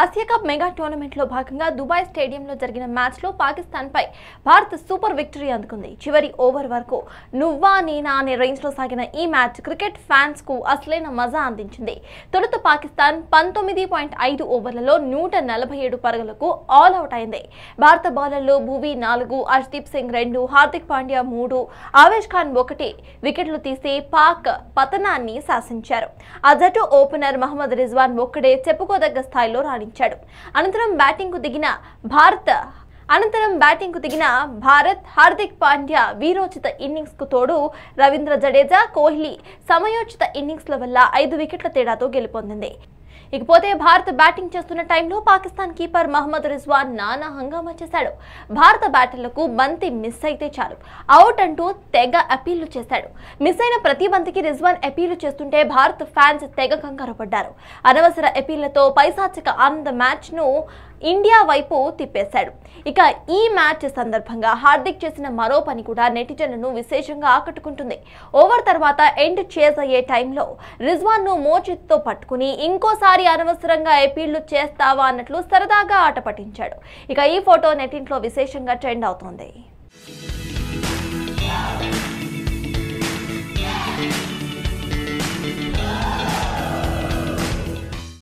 Asia cup mega టోర్నమెంట్లో భాగంగా Dubai స్టేడియంలో జరిగిన మ్యాచ్లో పై భారత్ సూపర్ విక్టరీ అందుకుంది చివరి ఓవర్ వరకు నువ్వా నీనా అనే లో సాగిన ఈ మ్యాచ్ క్రికెట్ ఫ్యాన్స్ కు అసలైన మజా అందించింది తొలుత పాకిస్తాన్ పంతొమ్మిది పాయింట్ ఐదు ఓవర్లలో నూట నలభై ఏడు పరుగులకు ఆల్ అవుట్ అయింది భారత బౌలర్లు భూవి నాలుగు అర్షదీప్ సింగ్ రెండు హార్దిక్ పాండ్యా మూడు ఆవేష్ ఖాన్ ఒకటి వికెట్లు తీసి పాక్ పతనాన్ని శాసించారు ఆ ఓపెనర్ మహమ్మద్ రిజ్వాన్ ఒక్కడే చెప్పుకోదగ్గ స్థాయిలో రాణించాడు అనంతరం బ్యాటింగ్కు దిగిన భారత్ అనంతరం బ్యాటింగ్కు దిగిన భారత్ హార్దిక్ పాండ్యా వీరోచిత ఇన్నింగ్స్కు తోడు రవీంద్ర జడేజా కోహ్లీ సమయోచిత ఇన్నింగ్స్ల వల్ల ఐదు వికెట్ల తేడాతో గెలుపొందింది ఇకపోతే భారత బ్యాటింగ్ చేస్తున్న టైంలో పాకిస్తాన్ కీపర్ మహమ్మద్ రిజ్వాన్ నానా హంగామా చేశాడు భారత బ్యాటర్లకు బంతి మిస్ అయితే చాలు అవుట్ అంటూ తెగ అపీళ్లు చేశాడు మిస్ అయిన ప్రతి బంతికి రిజ్వాన్ అపీళ్లు చేస్తుంటే భారత్ ఫ్యాన్స్ తెగ కంగారు పడ్డారు అనవసర అపీళ్లతో పైశాచిక ఆనంద మ్యాచ్ను ఇండియా వైపు తిప్పేశాడు ఇక ఈ మ్యాచ్ సందర్భంగా హార్దిక్ చేసిన మరో పని కూడా నెటిజన్లను విశేషంగా ఆకట్టుకుంటుంది ఓవర్ తర్వాత ఎండ్ చేజ్ అయ్యే టైంలో రిజ్వాన్ ను మోచిత్తో పట్టుకుని ఇంకోసారి అనవసరంగా ఎపీళ్లు చేస్తావా అన్నట్లు సరదాగా ఆట పట్టించాడు ఇక ఈ ఫోటో నెటింట్లో విశేషంగా ట్రెండ్ అవుతోంది